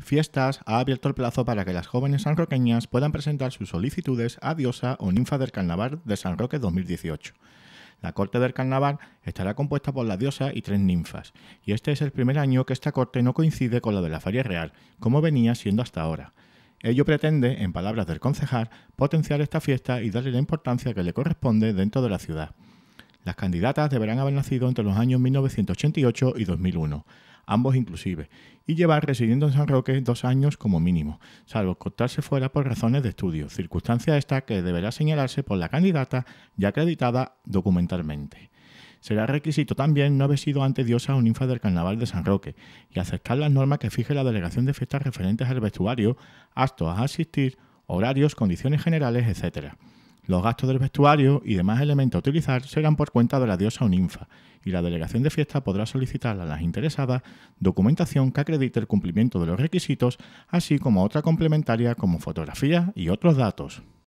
Fiestas ha abierto el plazo para que las jóvenes sanroqueñas puedan presentar sus solicitudes a diosa o ninfa del carnaval de San Roque 2018. La corte del carnaval estará compuesta por la diosa y tres ninfas, y este es el primer año que esta corte no coincide con la de la Feria Real, como venía siendo hasta ahora. Ello pretende, en palabras del concejal, potenciar esta fiesta y darle la importancia que le corresponde dentro de la ciudad. Las candidatas deberán haber nacido entre los años 1988 y 2001 ambos inclusive, y llevar residiendo en San Roque dos años como mínimo, salvo cortarse fuera por razones de estudio, circunstancia esta que deberá señalarse por la candidata ya acreditada documentalmente. Será requisito también no haber sido antes diosa o ninfa del carnaval de San Roque y aceptar las normas que fije la delegación de fiestas referentes al vestuario, actos a asistir, horarios, condiciones generales, etc. Los gastos del vestuario y demás elementos a utilizar serán por cuenta de la diosa o ninfa, y la delegación de fiesta podrá solicitar a las interesadas documentación que acredite el cumplimiento de los requisitos, así como otra complementaria como fotografías y otros datos.